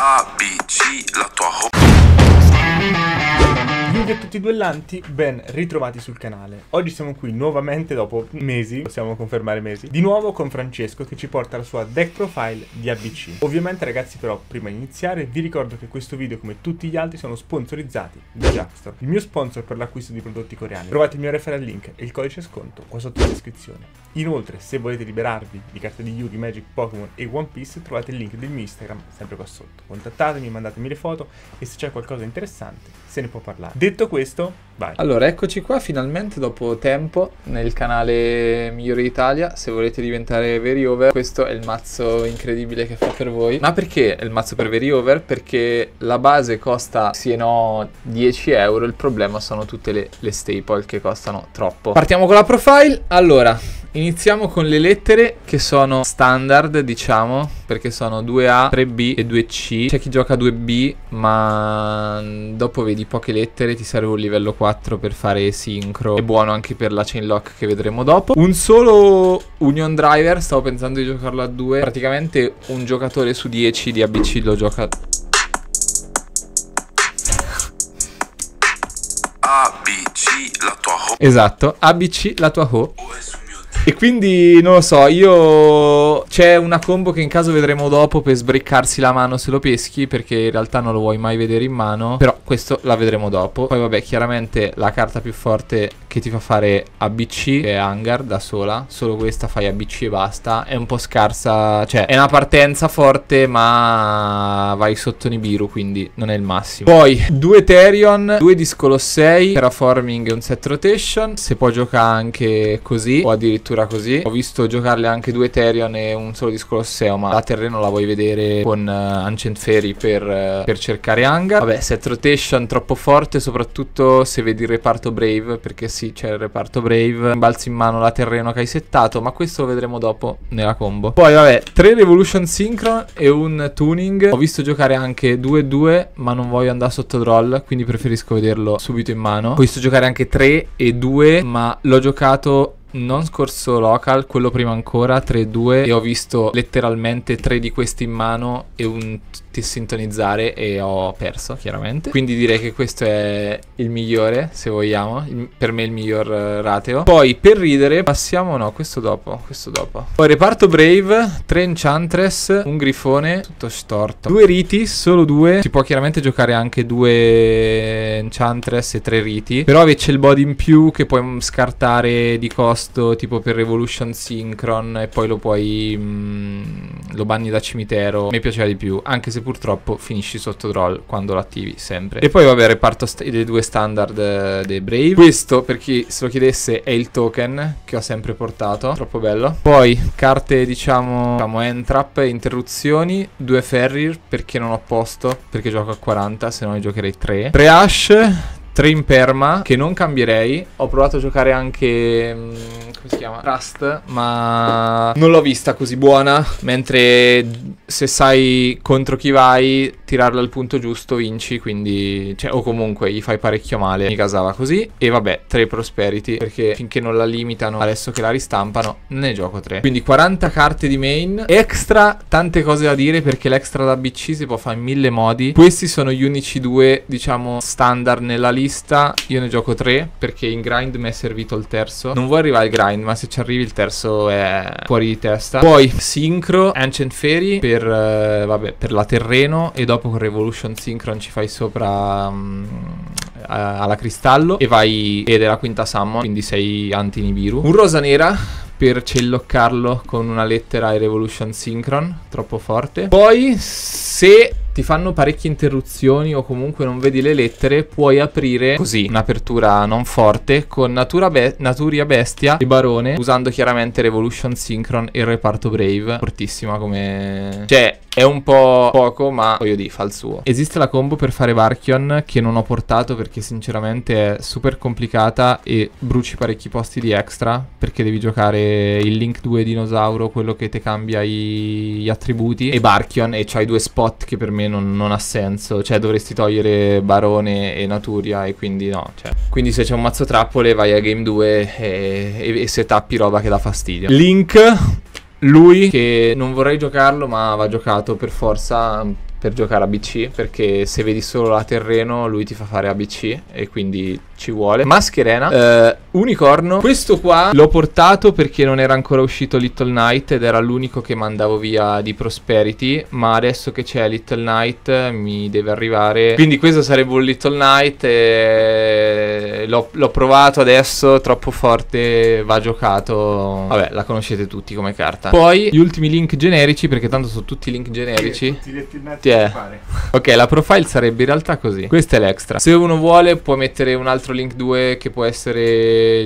ABC, la tua roba. Benvenuti a tutti i duellanti, ben ritrovati sul canale. Oggi siamo qui nuovamente dopo mesi, possiamo confermare mesi, di nuovo con Francesco che ci porta la sua deck profile di ABC. Ovviamente ragazzi però, prima di iniziare, vi ricordo che questo video come tutti gli altri sono sponsorizzati da Jackstore, il mio sponsor per l'acquisto di prodotti coreani. Trovate il mio referral link e il codice sconto qua sotto in descrizione. Inoltre, se volete liberarvi di carte di Yugi, Magic, Pokémon e One Piece, trovate il link del mio Instagram sempre qua sotto. Contattatemi, mandatemi le foto e se c'è qualcosa di interessante se ne può parlare. Detto questo, vai. Allora, eccoci qua finalmente dopo tempo nel canale Migliore d'Italia. Se volete diventare veri over, questo è il mazzo incredibile che fa per voi. Ma perché il mazzo per veri over? Perché la base costa sì e no 10 euro, il problema sono tutte le, le staple che costano troppo. Partiamo con la profile. Allora, Iniziamo con le lettere che sono standard, diciamo, perché sono 2A, 3B e 2C. C'è chi gioca 2B, ma mm, dopo vedi poche lettere, ti serve un livello 4 per fare sincro. È buono anche per la chain lock che vedremo dopo. Un solo Union Driver, stavo pensando di giocarlo a 2. Praticamente un giocatore su 10 di ABC lo gioca... ABC la tua ho. Esatto, ABC la tua ho. E quindi non lo so, io c'è una combo che in caso vedremo dopo per sbriccarsi la mano se lo peschi, perché in realtà non lo vuoi mai vedere in mano, però questo la vedremo dopo. Poi vabbè, chiaramente la carta più forte che ti fa fare ABC, è Hangar da sola, solo questa fai ABC e basta, è un po' scarsa, cioè è una partenza forte, ma vai sotto Nibiru, quindi non è il massimo. Poi due Therion, due Discolossei, Terraforming e un set rotation, se può giocare anche così o addirittura addirittura così. Ho visto giocarle anche due Terion e un solo di Scolosseo, ma la terreno la vuoi vedere con uh, Ancient Fairy per, uh, per cercare Anga. Vabbè, set rotation troppo forte, soprattutto se vedi il reparto Brave, perché sì, c'è il reparto Brave. Balzi in mano la terreno che hai settato, ma questo lo vedremo dopo nella combo. Poi vabbè, tre Revolution Synchron e un Tuning. Ho visto giocare anche 2-2, ma non voglio andare sotto Droll quindi preferisco vederlo subito in mano. Ho visto giocare anche 3 e 2, ma l'ho giocato non scorso local, quello prima ancora, 3-2 e ho visto letteralmente tre di questi in mano e un dovuti sintonizzare e ho perso, chiaramente. Quindi direi che questo è il migliore, se vogliamo. Il, per me il miglior eh, rateo. Poi per ridere passiamo, no, questo dopo, questo dopo. Poi reparto Brave, 3 Enchantress, un grifone, tutto storto. Due riti, solo due. Si può chiaramente giocare anche due Enchantress e tre riti. Però c'è il body in più che puoi mm, scartare di costo, tipo per Revolution Synchron e poi lo puoi... Mm, lo banni da cimitero. Mi piaceva di più, anche se purtroppo finisci sotto troll quando lo attivi sempre. E poi vabbè reparto st- dei due standard eh, dei Brave. Questo per chi se lo chiedesse è il token che ho sempre portato, troppo bello. Poi carte diciamo, diciamo hand interruzioni, due ferrir perché non ho posto, perché gioco a 40, se no ne giocherei 3. 3 ash, 3 Imperma che non cambierei. Ho provato a giocare anche mh, mm, come si chiama? Rust, ma non l'ho vista così buona, mentre se sai contro chi vai, tirarla al punto giusto vinci, quindi... Cioè, o comunque gli fai parecchio male. Mi casava così. E vabbè, 3 prosperity, perché finché non la limitano, adesso che la ristampano, ne gioco 3. Quindi 40 carte di main. Extra, tante cose da dire, perché l'extra da BC si può fare in mille modi. Questi sono gli unici due, diciamo, standard nella lista. Io ne gioco 3, perché in grind mi è servito il terzo. Non vuoi arrivare al grind, ma se ci arrivi il terzo è fuori di testa. Poi, Synchro, Ancient Fairy, per per, eh, vabbè, per la terreno e dopo con Revolution Synchron ci fai sopra mh, mm, alla cristallo e vai ed è la quinta summon quindi sei anti Nibiru un rosa nera per celloccarlo con una lettera e Revolution Synchron troppo forte poi se ti fanno parecchie interruzioni o comunque non vedi le lettere, puoi aprire così un'apertura non forte con Natura Be Naturia Bestia e Barone, usando chiaramente Revolution Synchron e il reparto Brave. Fortissima come... Cioè, è un po' poco, ma voglio dire, fa il suo. Esiste la combo per fare Varkion, che non ho portato perché sinceramente è super complicata e bruci parecchi posti di extra, perché devi giocare il Link 2 Dinosauro, quello che ti cambia gli attributi, e Varkion, e c'hai due spot che per me non, non, ha senso. Cioè, dovresti togliere Barone e Naturia e quindi no. Cioè. Quindi se c'è un mazzo trappole vai a game 2 e, e, e se tappi roba che dà fastidio. Link, lui che non vorrei giocarlo ma va giocato per forza per giocare ABC perché se vedi solo la terreno lui ti fa fare ABC e quindi ci vuole Mascherena eh, Unicorno questo qua l'ho portato perché non era ancora uscito Little Knight ed era l'unico che mandavo via di Prosperity ma adesso che c'è Little Knight mi deve arrivare quindi questo sarebbe un Little Knight e... l'ho provato adesso troppo forte va giocato vabbè la conoscete tutti come carta poi gli ultimi link generici perché tanto sono tutti link generici tutti Little Knight Yeah. Ok, la profile sarebbe in realtà così. Questa è l'extra. Se uno vuole può mettere un altro link 2 che può essere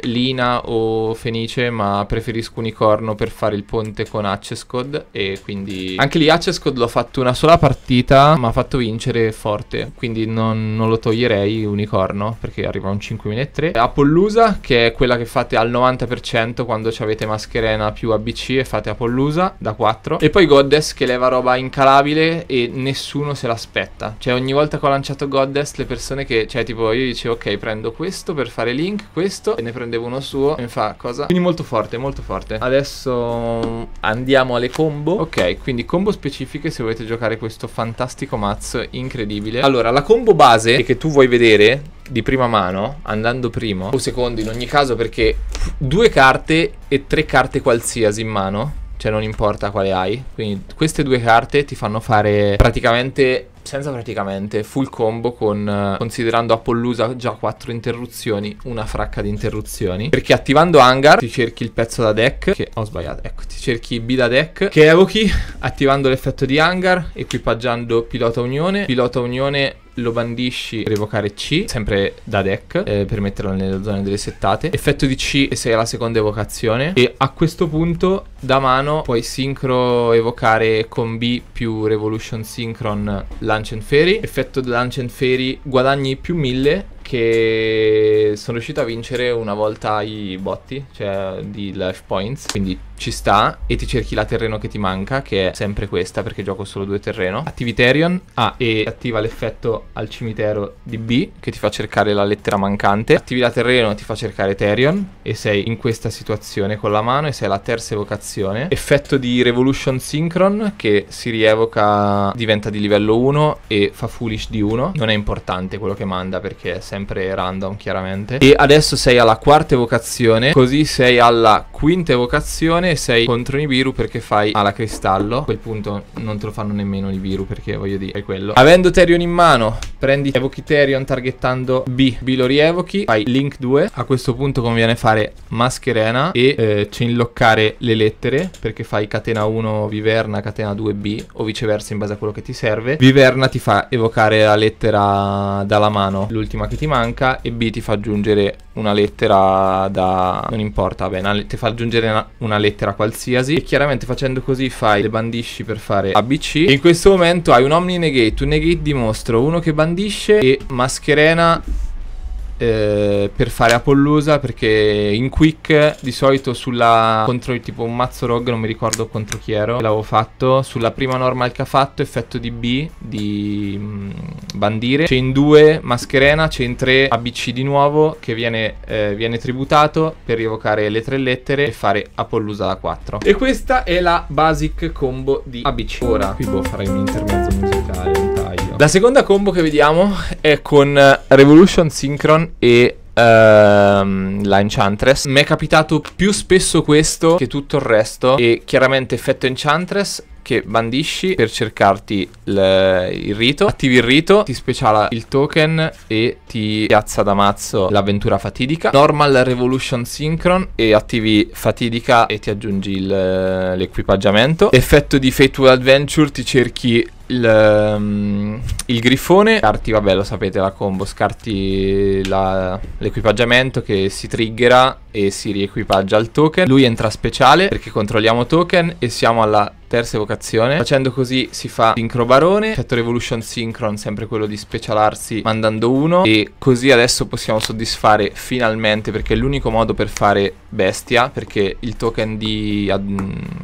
Lina o Fenice, ma preferisco Unicorno per fare il ponte con Access Code e quindi anche lì Access Code l'ho fatto una sola partita, ma ha fatto vincere forte, quindi non, non, lo toglierei Unicorno perché arriva a un 5003. Apollusa che è quella che fate al 90% quando avete mascherena più ABC e fate Apollusa da 4 e poi Goddess che leva roba incalabile e nessuno se l'aspetta. Cioè ogni volta che ho lanciato Goddess le persone che, cioè tipo io dicevo ok prendo questo per fare Link, questo e ne prendevo uno suo e mi fa cosa? Quindi molto forte, molto forte. Adesso andiamo alle combo. Ok, quindi combo specifiche se volete giocare questo fantastico mazzo incredibile. Allora la combo base che tu vuoi vedere di prima mano, andando primo o secondo in ogni caso perché due carte e tre carte qualsiasi in mano cioè non importa quale hai. Quindi queste due carte ti fanno fare praticamente senza praticamente full combo con eh, considerando Appollusa già quattro interruzioni, una fracca di interruzioni, perché attivando Hangar ti cerchi il pezzo da deck che ho sbagliato, ecco, ti cerchi B da deck che evochi attivando l'effetto di Hangar, equipaggiando Pilota Unione, Pilota Unione lo bandisci per evocare C, sempre da deck, eh, per metterlo nella zona delle settate. Effetto di C se è la seconda evocazione. E a questo punto da mano puoi sincro evocare con B più Revolution Synchron Lunch and Fairy. Effetto di Lunch and Fairy guadagni più 1000 che sono riuscito a vincere una volta i botti, cioè di lash points, quindi ci sta e ti cerchi la terreno che ti manca, che è sempre questa perché gioco solo due terreno. Attivi Terion A e attiva l'effetto al cimitero di B che ti fa cercare la lettera mancante. Attivi la terreno ti fa cercare Terion e sei in questa situazione con la mano e sei la terza evocazione. Effetto di Revolution Synchron che si rievoca, diventa di livello 1 e fa foolish di 1. Non è importante quello che manda perché è sempre random chiaramente. E adesso sei alla quarta evocazione, così sei alla quinta evocazione sei contro Nibiru perché fai ala cristallo. A quel punto non te lo fanno nemmeno Nibiru perché voglio dire è quello. Avendo Terion in mano, prendi evochi Terion targettando B. B lo rievochi, fai Link 2. A questo punto conviene fare Mascherena e eh, cinloccare le lettere perché fai catena 1 Viverna, catena 2 B o viceversa in base a quello che ti serve. Viverna ti fa evocare la lettera dalla mano, l'ultima che ti manca e B ti fa aggiungere una lettera da... non importa, beh, una, ti fa aggiungere una, una, lettera qualsiasi e chiaramente facendo così fai le bandisci per fare ABC e in questo momento hai un Omni Negate, un Negate di mostro, uno che bandisce e Mascherena eh, per fare Apollusa perché in quick di solito sulla contro tipo un mazzo rogue non mi ricordo contro chi ero l'avevo fatto sulla prima normal che ha fatto effetto di B di mh, mm, bandire c'è in 2 mascherena c'è in 3 ABC di nuovo che viene, eh, viene tributato per rievocare le tre lettere e fare Apollusa da 4 e questa è la basic combo di ABC ora qui boh farei un intermezzo musicale vero. La seconda combo che vediamo è con eh, Revolution Synchron e Uh, la Enchantress. Mi è capitato più spesso questo che tutto il resto. E chiaramente effetto Enchantress che bandisci per cercarti il, il rito. Attivi il rito, ti speciala il token e ti piazza da mazzo l'avventura fatidica. Normal Revolution Synchron e attivi fatidica e ti aggiungi l'equipaggiamento. Effetto di Fateful Adventure, ti cerchi il, um, il, griffone scarti, vabbè lo sapete la combo, scarti la, l'equipaggiamento che si triggera e si riequipaggia il token. Lui entra speciale perché controlliamo token e siamo alla terza evocazione. Facendo così si fa Sincro Barone, Chat Revolution Synchron, sempre quello di specialarsi mandando uno e così adesso possiamo soddisfare finalmente perché è l'unico modo per fare bestia perché il token di... Ad,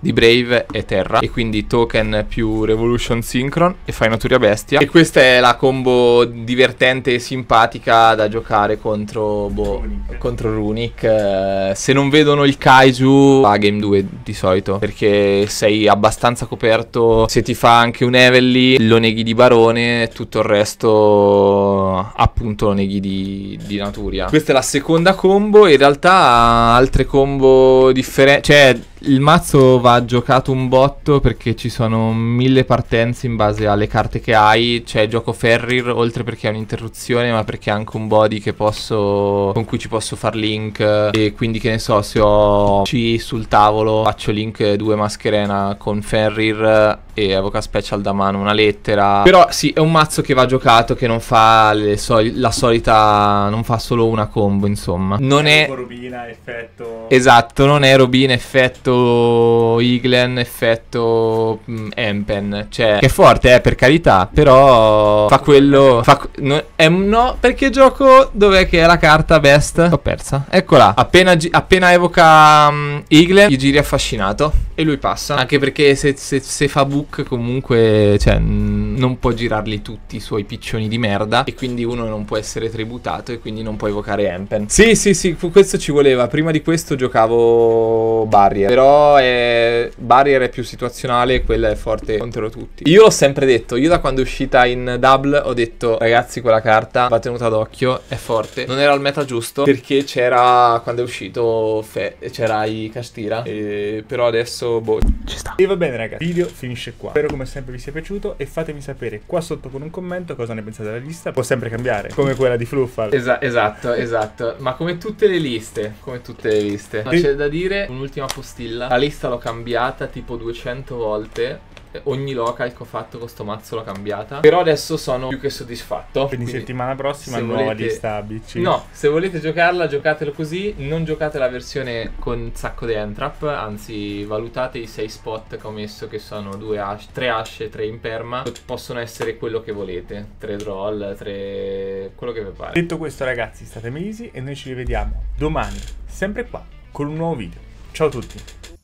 di Brave e Terra e quindi token più Revolution Synchron e fai Naturia Bestia e questa è la combo divertente e simpatica da giocare contro boh, Runic. contro Runic eh, se non vedono il Kaiju a game 2 di solito perché sei abbastanza coperto se ti fa anche un Evelly lo neghi di Barone tutto il resto appunto lo neghi di, di Naturia questa è la seconda combo in realtà altre combo differenti cioè il mazzo va giocato un botto perché ci sono mille partenze in base alle carte che hai. C'è gioco Ferrir, oltre perché è un'interruzione, ma perché è anche un body posso, con cui ci posso far link. E quindi che ne so, se ho C sul tavolo, faccio link due mascherena con Ferrir e Evoca Special da mano una lettera. Però sì, è un mazzo che va giocato, che non fa soli la solita... non fa solo una combo, insomma. Non è... Robina, effetto... Esatto, non è robina, effetto effetto Iglen, effetto mm, Empen. Cioè, che è forte, eh, per carità. Però fa quello. Fa, no, è, no, perché gioco. Dov'è che è la carta best? L'ho persa. Eccola. Appena, appena evoca mh, mm, Iglen, gli giri affascinato e lui passa. Anche perché se, se, se fa book comunque cioè, non può girarli tutti i suoi piccioni di merda e quindi uno non può essere tributato e quindi non può evocare Empen. Sì, sì, sì, questo ci voleva. Prima di questo giocavo Barrier, però è... Barrier è più situazionale e quella è forte contro tutti. Io l'ho sempre detto, io da quando è uscita in Double ho detto ragazzi quella carta va tenuta d'occhio, è forte. Non era il meta giusto perché c'era quando è uscito Fe, c'era i Castira, e... però adesso senso, boh, ci sta. E va bene ragazzi, il video finisce qua. Spero come sempre vi sia piaciuto e fatemi sapere qua sotto con un commento cosa ne pensate della lista. Può sempre cambiare, come quella di Fluffal. Esa esatto, esatto. Ma come tutte le liste, come tutte le liste. Ma c'è da dire un'ultima postilla. La lista l'ho cambiata tipo 200 volte ogni local che ho fatto con sto mazzo l'ho cambiata. Però adesso sono più che soddisfatto. Quindi, Quindi settimana prossima se nuova volete... lista BC. No, se volete giocarla giocatelo così, non giocate la versione con sacco di entrap, anzi valutate i 6 spot che ho messo che sono 3 ash e 3 imperma. Possono essere quello che volete, 3 droll, 3 quello che vi pare. Detto questo ragazzi, state easy e noi ci rivediamo domani, sempre qua, con un nuovo video. Ciao a tutti!